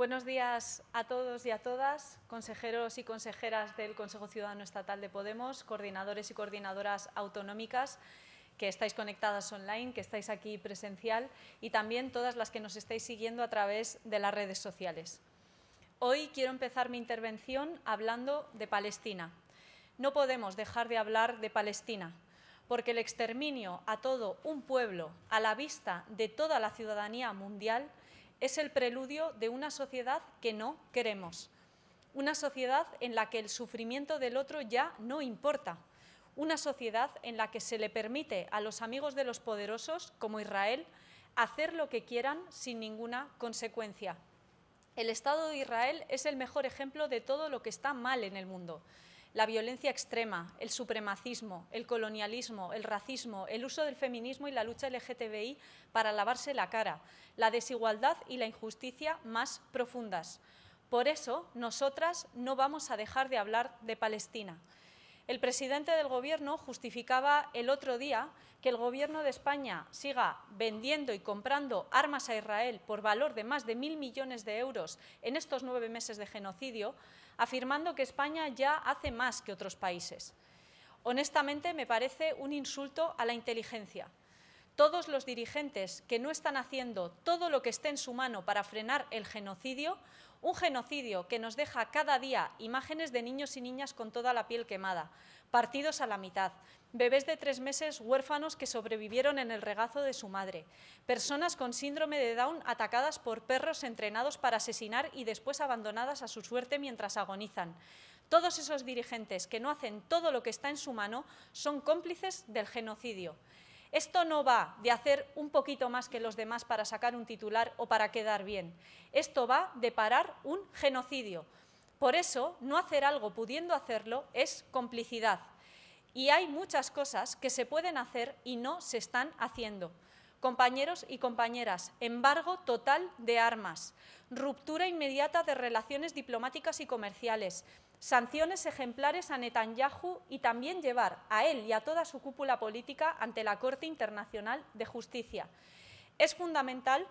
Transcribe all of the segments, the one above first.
Buenos días a todos y a todas, consejeros y consejeras del Consejo Ciudadano Estatal de Podemos, coordinadores y coordinadoras autonómicas que estáis conectadas online, que estáis aquí presencial y también todas las que nos estáis siguiendo a través de las redes sociales. Hoy quiero empezar mi intervención hablando de Palestina. No podemos dejar de hablar de Palestina, porque el exterminio a todo un pueblo a la vista de toda la ciudadanía mundial es el preludio de una sociedad que no queremos, una sociedad en la que el sufrimiento del otro ya no importa, una sociedad en la que se le permite a los amigos de los poderosos, como Israel, hacer lo que quieran sin ninguna consecuencia. El Estado de Israel es el mejor ejemplo de todo lo que está mal en el mundo, la violencia extrema, el supremacismo, el colonialismo, el racismo, el uso del feminismo y la lucha LGTBI para lavarse la cara, la desigualdad y la injusticia más profundas. Por eso, nosotras no vamos a dejar de hablar de Palestina. El presidente del Gobierno justificaba el otro día que el Gobierno de España siga vendiendo y comprando armas a Israel por valor de más de mil millones de euros en estos nueve meses de genocidio, afirmando que España ya hace más que otros países. Honestamente, me parece un insulto a la inteligencia. Todos los dirigentes que no están haciendo todo lo que esté en su mano para frenar el genocidio, un genocidio que nos deja cada día imágenes de niños y niñas con toda la piel quemada, partidos a la mitad, bebés de tres meses huérfanos que sobrevivieron en el regazo de su madre, personas con síndrome de Down atacadas por perros entrenados para asesinar y después abandonadas a su suerte mientras agonizan. Todos esos dirigentes que no hacen todo lo que está en su mano son cómplices del genocidio. Esto no va de hacer un poquito más que los demás para sacar un titular o para quedar bien. Esto va de parar un genocidio. Por eso, no hacer algo pudiendo hacerlo es complicidad. Y hay muchas cosas que se pueden hacer y no se están haciendo. Compañeros y compañeras, embargo total de armas, ruptura inmediata de relaciones diplomáticas y comerciales, sanciones ejemplares a Netanyahu y también llevar a él y a toda su cúpula política ante la Corte Internacional de Justicia. Es fundamental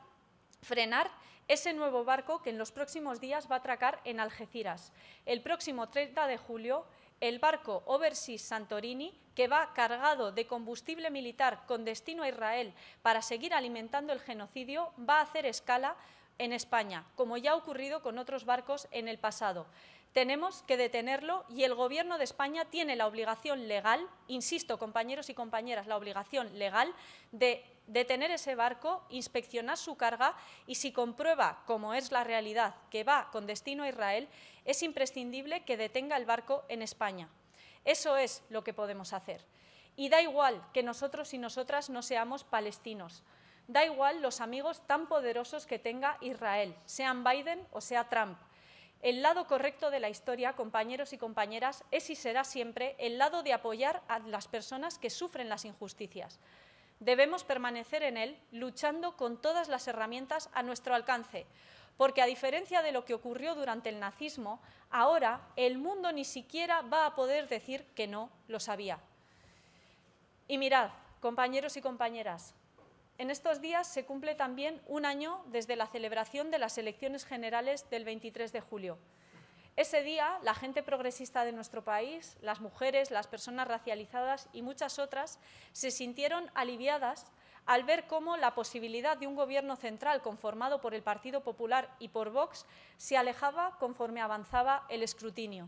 frenar ese nuevo barco que en los próximos días va a atracar en Algeciras. El próximo 30 de julio el barco Overseas Santorini, que va cargado de combustible militar con destino a Israel para seguir alimentando el genocidio, va a hacer escala en España, como ya ha ocurrido con otros barcos en el pasado. Tenemos que detenerlo y el Gobierno de España tiene la obligación legal, insisto, compañeros y compañeras, la obligación legal de detener ese barco, inspeccionar su carga y si comprueba, como es la realidad, que va con destino a Israel, es imprescindible que detenga el barco en España. Eso es lo que podemos hacer. Y da igual que nosotros y nosotras no seamos palestinos. Da igual los amigos tan poderosos que tenga Israel, sean Biden o sea Trump. El lado correcto de la historia, compañeros y compañeras, es y será siempre el lado de apoyar a las personas que sufren las injusticias. Debemos permanecer en él luchando con todas las herramientas a nuestro alcance, porque a diferencia de lo que ocurrió durante el nazismo, ahora el mundo ni siquiera va a poder decir que no lo sabía. Y mirad, compañeros y compañeras, en estos días se cumple también un año desde la celebración de las elecciones generales del 23 de julio. Ese día, la gente progresista de nuestro país, las mujeres, las personas racializadas y muchas otras, se sintieron aliviadas al ver cómo la posibilidad de un gobierno central conformado por el Partido Popular y por Vox se alejaba conforme avanzaba el escrutinio.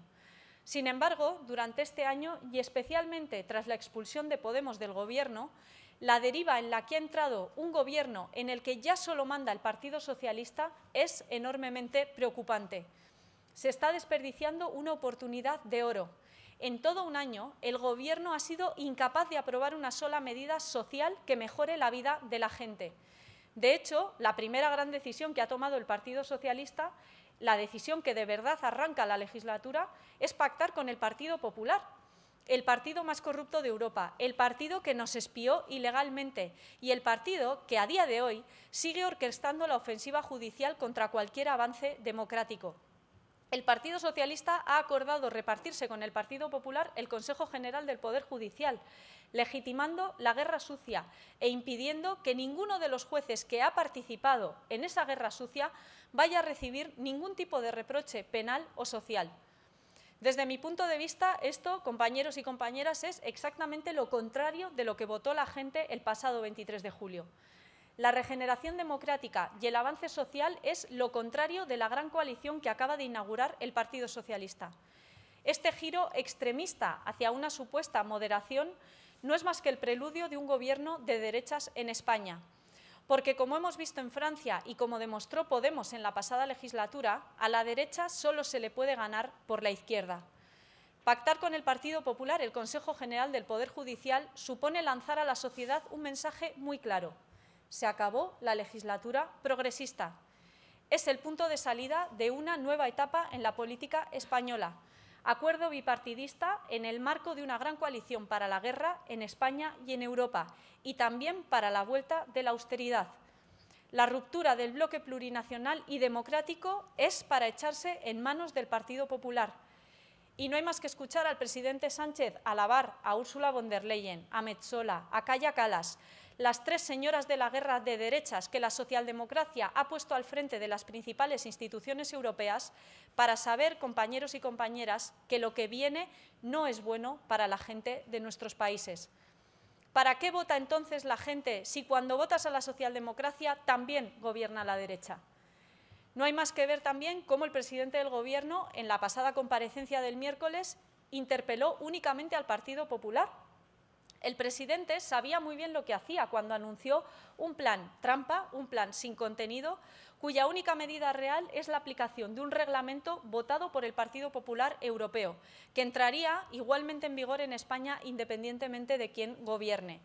Sin embargo, durante este año y especialmente tras la expulsión de Podemos del Gobierno, la deriva en la que ha entrado un gobierno en el que ya solo manda el Partido Socialista es enormemente preocupante. Se está desperdiciando una oportunidad de oro. En todo un año, el Gobierno ha sido incapaz de aprobar una sola medida social que mejore la vida de la gente. De hecho, la primera gran decisión que ha tomado el Partido Socialista, la decisión que de verdad arranca la legislatura, es pactar con el Partido Popular, el partido más corrupto de Europa, el partido que nos espió ilegalmente y el partido que a día de hoy sigue orquestando la ofensiva judicial contra cualquier avance democrático. El Partido Socialista ha acordado repartirse con el Partido Popular el Consejo General del Poder Judicial, legitimando la guerra sucia e impidiendo que ninguno de los jueces que ha participado en esa guerra sucia vaya a recibir ningún tipo de reproche penal o social. Desde mi punto de vista, esto, compañeros y compañeras, es exactamente lo contrario de lo que votó la gente el pasado 23 de julio. La regeneración democrática y el avance social es lo contrario de la gran coalición que acaba de inaugurar el Partido Socialista. Este giro extremista hacia una supuesta moderación no es más que el preludio de un gobierno de derechas en España, porque como hemos visto en Francia y como demostró Podemos en la pasada legislatura, a la derecha solo se le puede ganar por la izquierda. Pactar con el Partido Popular el Consejo General del Poder Judicial supone lanzar a la sociedad un mensaje muy claro. Se acabó la legislatura progresista. Es el punto de salida de una nueva etapa en la política española, acuerdo bipartidista en el marco de una gran coalición para la guerra en España y en Europa y también para la vuelta de la austeridad. La ruptura del bloque plurinacional y democrático es para echarse en manos del Partido Popular. Y no hay más que escuchar al presidente Sánchez alabar a Úrsula von der Leyen, a Metzola, a Calla Calas, las tres señoras de la guerra de derechas que la socialdemocracia ha puesto al frente de las principales instituciones europeas para saber, compañeros y compañeras, que lo que viene no es bueno para la gente de nuestros países. ¿Para qué vota entonces la gente si cuando votas a la socialdemocracia también gobierna la derecha? No hay más que ver también cómo el presidente del Gobierno, en la pasada comparecencia del miércoles, interpeló únicamente al Partido Popular el presidente sabía muy bien lo que hacía cuando anunció un plan trampa, un plan sin contenido, cuya única medida real es la aplicación de un reglamento votado por el Partido Popular Europeo, que entraría igualmente en vigor en España independientemente de quién gobierne.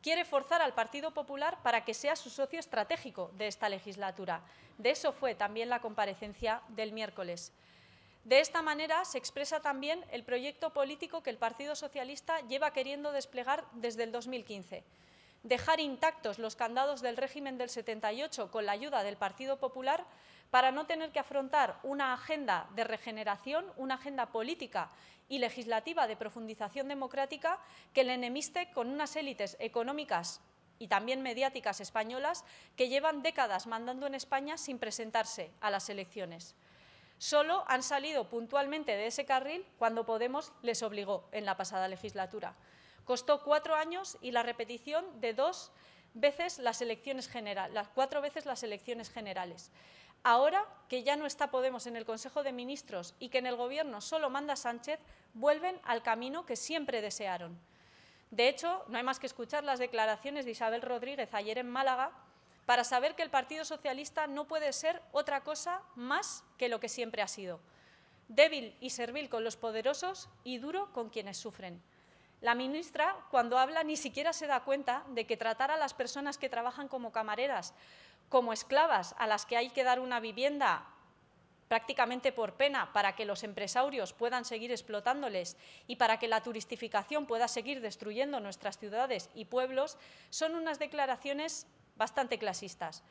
Quiere forzar al Partido Popular para que sea su socio estratégico de esta legislatura. De eso fue también la comparecencia del miércoles. De esta manera se expresa también el proyecto político que el Partido Socialista lleva queriendo desplegar desde el 2015. Dejar intactos los candados del régimen del 78 con la ayuda del Partido Popular para no tener que afrontar una agenda de regeneración, una agenda política y legislativa de profundización democrática que le enemiste con unas élites económicas y también mediáticas españolas que llevan décadas mandando en España sin presentarse a las elecciones. Solo han salido puntualmente de ese carril cuando Podemos les obligó en la pasada legislatura. Costó cuatro años y la repetición de dos veces las elecciones generales, cuatro veces las elecciones generales. Ahora que ya no está Podemos en el Consejo de Ministros y que en el Gobierno solo manda Sánchez, vuelven al camino que siempre desearon. De hecho, no hay más que escuchar las declaraciones de Isabel Rodríguez ayer en Málaga, para saber que el Partido Socialista no puede ser otra cosa más que lo que siempre ha sido, débil y servil con los poderosos y duro con quienes sufren. La ministra, cuando habla, ni siquiera se da cuenta de que tratar a las personas que trabajan como camareras, como esclavas, a las que hay que dar una vivienda prácticamente por pena para que los empresarios puedan seguir explotándoles y para que la turistificación pueda seguir destruyendo nuestras ciudades y pueblos, son unas declaraciones bastante clasistas.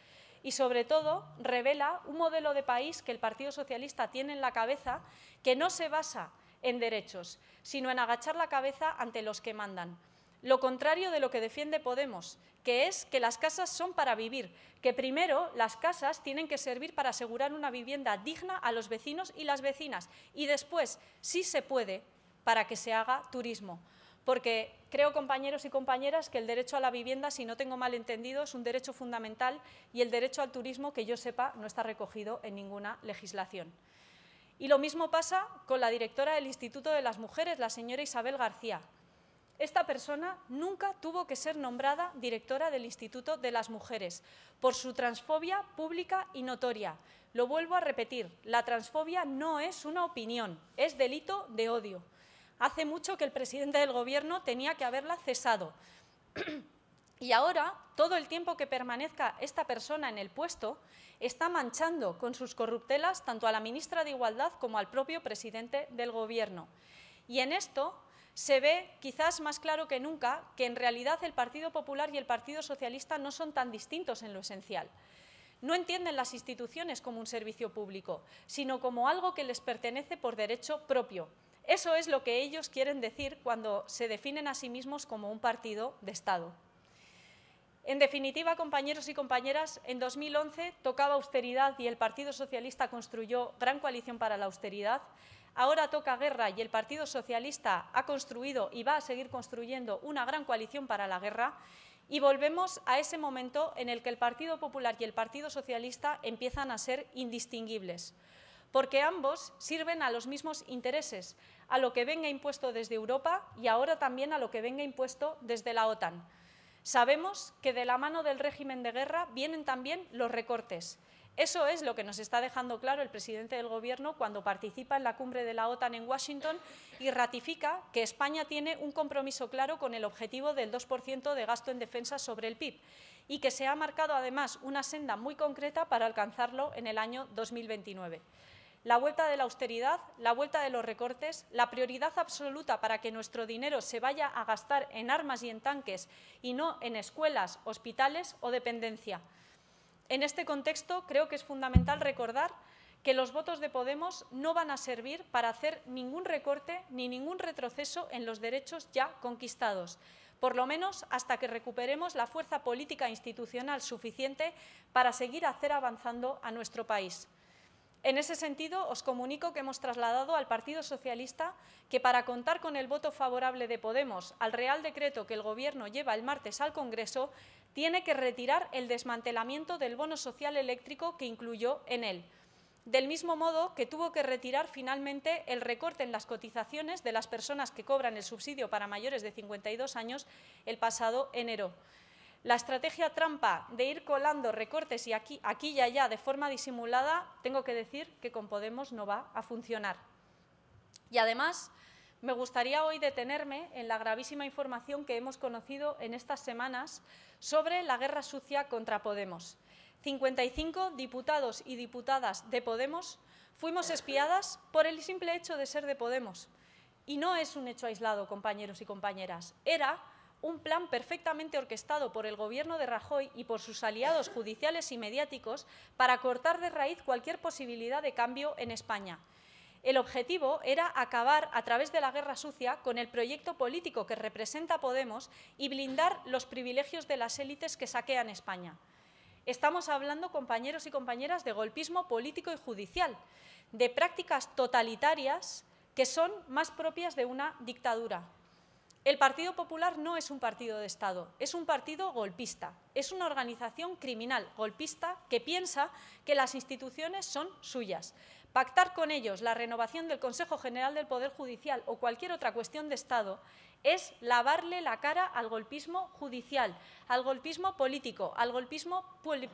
Y sobre todo revela un modelo de país que el Partido Socialista tiene en la cabeza que no se basa en derechos, sino en agachar la cabeza ante los que mandan. Lo contrario de lo que defiende Podemos, que es que las casas son para vivir, que primero las casas tienen que servir para asegurar una vivienda digna a los vecinos y las vecinas y después, si se puede, para que se haga turismo porque creo, compañeros y compañeras, que el derecho a la vivienda, si no tengo malentendido, es un derecho fundamental y el derecho al turismo, que yo sepa, no está recogido en ninguna legislación. Y lo mismo pasa con la directora del Instituto de las Mujeres, la señora Isabel García. Esta persona nunca tuvo que ser nombrada directora del Instituto de las Mujeres por su transfobia pública y notoria. Lo vuelvo a repetir, la transfobia no es una opinión, es delito de odio. Hace mucho que el presidente del Gobierno tenía que haberla cesado. Y ahora, todo el tiempo que permanezca esta persona en el puesto, está manchando con sus corruptelas tanto a la ministra de Igualdad como al propio presidente del Gobierno. Y en esto se ve quizás más claro que nunca que en realidad el Partido Popular y el Partido Socialista no son tan distintos en lo esencial. No entienden las instituciones como un servicio público, sino como algo que les pertenece por derecho propio, eso es lo que ellos quieren decir cuando se definen a sí mismos como un partido de Estado. En definitiva, compañeros y compañeras, en 2011 tocaba austeridad y el Partido Socialista construyó Gran Coalición para la Austeridad. Ahora toca guerra y el Partido Socialista ha construido y va a seguir construyendo una gran coalición para la guerra. Y volvemos a ese momento en el que el Partido Popular y el Partido Socialista empiezan a ser indistinguibles porque ambos sirven a los mismos intereses, a lo que venga impuesto desde Europa y ahora también a lo que venga impuesto desde la OTAN. Sabemos que de la mano del régimen de guerra vienen también los recortes. Eso es lo que nos está dejando claro el presidente del Gobierno cuando participa en la cumbre de la OTAN en Washington y ratifica que España tiene un compromiso claro con el objetivo del 2% de gasto en defensa sobre el PIB y que se ha marcado además una senda muy concreta para alcanzarlo en el año 2029 la vuelta de la austeridad, la vuelta de los recortes, la prioridad absoluta para que nuestro dinero se vaya a gastar en armas y en tanques y no en escuelas, hospitales o dependencia. En este contexto, creo que es fundamental recordar que los votos de Podemos no van a servir para hacer ningún recorte ni ningún retroceso en los derechos ya conquistados, por lo menos hasta que recuperemos la fuerza política institucional suficiente para seguir hacer avanzando a nuestro país. En ese sentido, os comunico que hemos trasladado al Partido Socialista que para contar con el voto favorable de Podemos al Real Decreto que el Gobierno lleva el martes al Congreso, tiene que retirar el desmantelamiento del bono social eléctrico que incluyó en él. Del mismo modo que tuvo que retirar finalmente el recorte en las cotizaciones de las personas que cobran el subsidio para mayores de 52 años el pasado enero. La estrategia trampa de ir colando recortes y aquí, aquí y allá de forma disimulada, tengo que decir que con Podemos no va a funcionar. Y además, me gustaría hoy detenerme en la gravísima información que hemos conocido en estas semanas sobre la guerra sucia contra Podemos. 55 diputados y diputadas de Podemos fuimos espiadas por el simple hecho de ser de Podemos. Y no es un hecho aislado, compañeros y compañeras. Era un plan perfectamente orquestado por el gobierno de Rajoy y por sus aliados judiciales y mediáticos para cortar de raíz cualquier posibilidad de cambio en España. El objetivo era acabar a través de la guerra sucia con el proyecto político que representa Podemos y blindar los privilegios de las élites que saquean España. Estamos hablando, compañeros y compañeras, de golpismo político y judicial, de prácticas totalitarias que son más propias de una dictadura, el Partido Popular no es un partido de Estado, es un partido golpista, es una organización criminal golpista que piensa que las instituciones son suyas. Pactar con ellos la renovación del Consejo General del Poder Judicial o cualquier otra cuestión de Estado es lavarle la cara al golpismo judicial, al golpismo político, al golpismo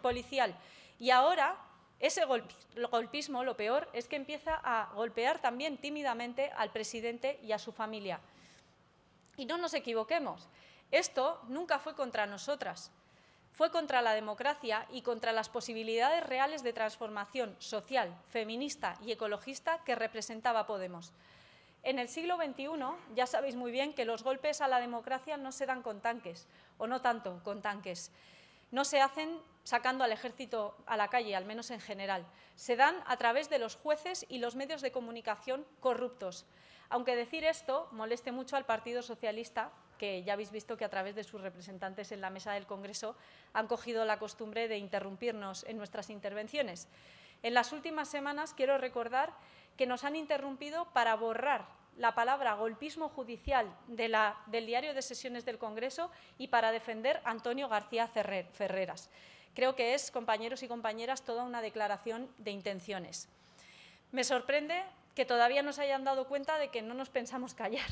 policial. Y ahora ese golpismo, lo peor, es que empieza a golpear también tímidamente al presidente y a su familia. Y no nos equivoquemos, esto nunca fue contra nosotras, fue contra la democracia y contra las posibilidades reales de transformación social, feminista y ecologista que representaba Podemos. En el siglo XXI ya sabéis muy bien que los golpes a la democracia no se dan con tanques, o no tanto con tanques. No se hacen sacando al ejército a la calle, al menos en general. Se dan a través de los jueces y los medios de comunicación corruptos. Aunque decir esto moleste mucho al Partido Socialista, que ya habéis visto que a través de sus representantes en la mesa del Congreso han cogido la costumbre de interrumpirnos en nuestras intervenciones. En las últimas semanas quiero recordar que nos han interrumpido para borrar la palabra golpismo judicial del diario de sesiones del Congreso y para defender a Antonio García Ferreras. Creo que es, compañeros y compañeras, toda una declaración de intenciones. Me sorprende que todavía no se hayan dado cuenta de que no nos pensamos callar.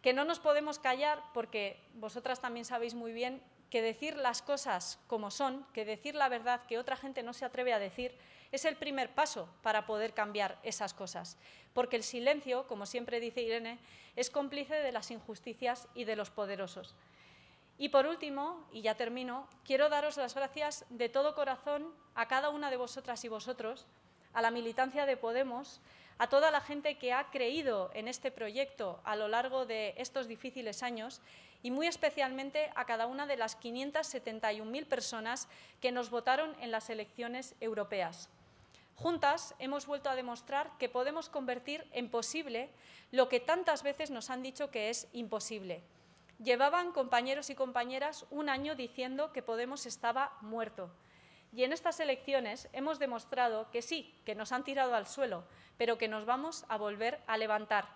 Que no nos podemos callar porque vosotras también sabéis muy bien que decir las cosas como son, que decir la verdad que otra gente no se atreve a decir, es el primer paso para poder cambiar esas cosas. Porque el silencio, como siempre dice Irene, es cómplice de las injusticias y de los poderosos. Y por último, y ya termino, quiero daros las gracias de todo corazón a cada una de vosotras y vosotros, a la militancia de Podemos, a toda la gente que ha creído en este proyecto a lo largo de estos difíciles años y muy especialmente a cada una de las 571.000 personas que nos votaron en las elecciones europeas. Juntas hemos vuelto a demostrar que podemos convertir en posible lo que tantas veces nos han dicho que es imposible. Llevaban compañeros y compañeras un año diciendo que Podemos estaba muerto. Y en estas elecciones hemos demostrado que sí, que nos han tirado al suelo, pero que nos vamos a volver a levantar.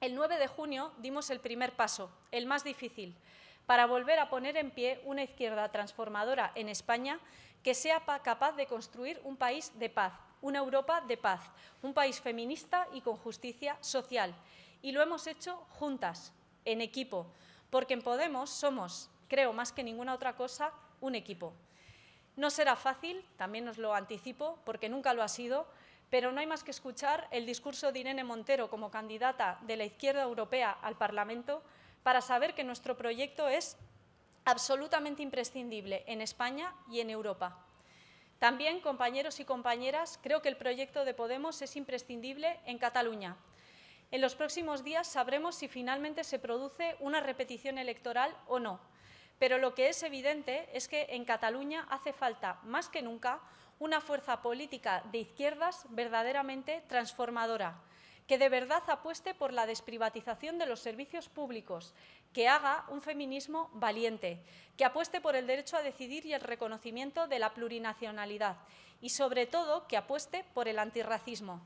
El 9 de junio dimos el primer paso, el más difícil, para volver a poner en pie una izquierda transformadora en España que sea capaz de construir un país de paz, una Europa de paz, un país feminista y con justicia social. Y lo hemos hecho juntas, en equipo, porque en Podemos somos, creo más que ninguna otra cosa, un equipo. No será fácil, también os lo anticipo, porque nunca lo ha sido, pero no hay más que escuchar el discurso de Irene Montero como candidata de la izquierda europea al Parlamento para saber que nuestro proyecto es absolutamente imprescindible en España y en Europa. También, compañeros y compañeras, creo que el proyecto de Podemos es imprescindible en Cataluña. En los próximos días sabremos si finalmente se produce una repetición electoral o no. Pero lo que es evidente es que en Cataluña hace falta, más que nunca, una fuerza política de izquierdas verdaderamente transformadora, que de verdad apueste por la desprivatización de los servicios públicos, que haga un feminismo valiente, que apueste por el derecho a decidir y el reconocimiento de la plurinacionalidad y, sobre todo, que apueste por el antirracismo.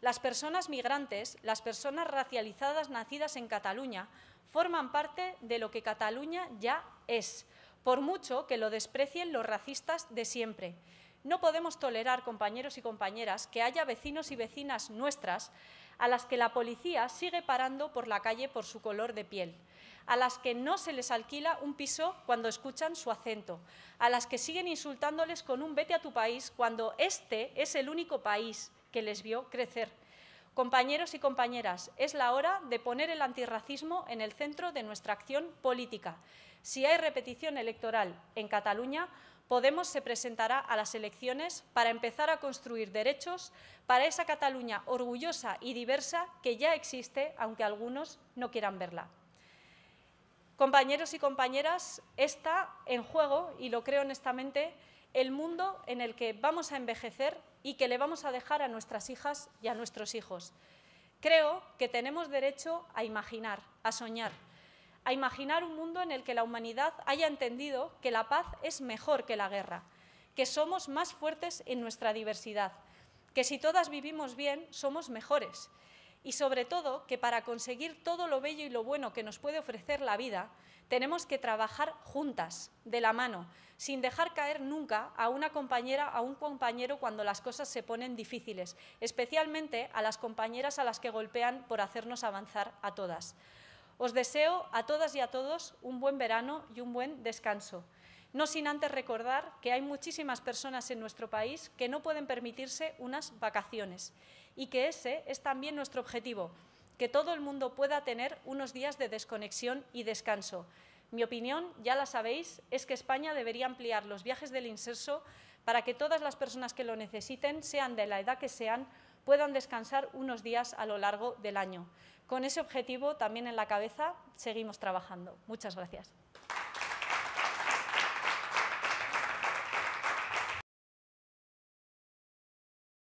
Las personas migrantes, las personas racializadas nacidas en Cataluña, forman parte de lo que Cataluña ya es, por mucho que lo desprecien los racistas de siempre. No podemos tolerar, compañeros y compañeras, que haya vecinos y vecinas nuestras a las que la policía sigue parando por la calle por su color de piel, a las que no se les alquila un piso cuando escuchan su acento, a las que siguen insultándoles con un vete a tu país cuando este es el único país que les vio crecer Compañeros y compañeras, es la hora de poner el antirracismo en el centro de nuestra acción política. Si hay repetición electoral en Cataluña, Podemos se presentará a las elecciones para empezar a construir derechos para esa Cataluña orgullosa y diversa que ya existe, aunque algunos no quieran verla. Compañeros y compañeras, está en juego, y lo creo honestamente, el mundo en el que vamos a envejecer y que le vamos a dejar a nuestras hijas y a nuestros hijos. Creo que tenemos derecho a imaginar, a soñar, a imaginar un mundo en el que la humanidad haya entendido que la paz es mejor que la guerra, que somos más fuertes en nuestra diversidad, que si todas vivimos bien somos mejores y sobre todo que para conseguir todo lo bello y lo bueno que nos puede ofrecer la vida, tenemos que trabajar juntas, de la mano, sin dejar caer nunca a una compañera, a un compañero cuando las cosas se ponen difíciles, especialmente a las compañeras a las que golpean por hacernos avanzar a todas. Os deseo a todas y a todos un buen verano y un buen descanso. No sin antes recordar que hay muchísimas personas en nuestro país que no pueden permitirse unas vacaciones y que ese es también nuestro objetivo, que todo el mundo pueda tener unos días de desconexión y descanso. Mi opinión, ya la sabéis, es que España debería ampliar los viajes del inserso para que todas las personas que lo necesiten, sean de la edad que sean, puedan descansar unos días a lo largo del año. Con ese objetivo también en la cabeza seguimos trabajando. Muchas gracias.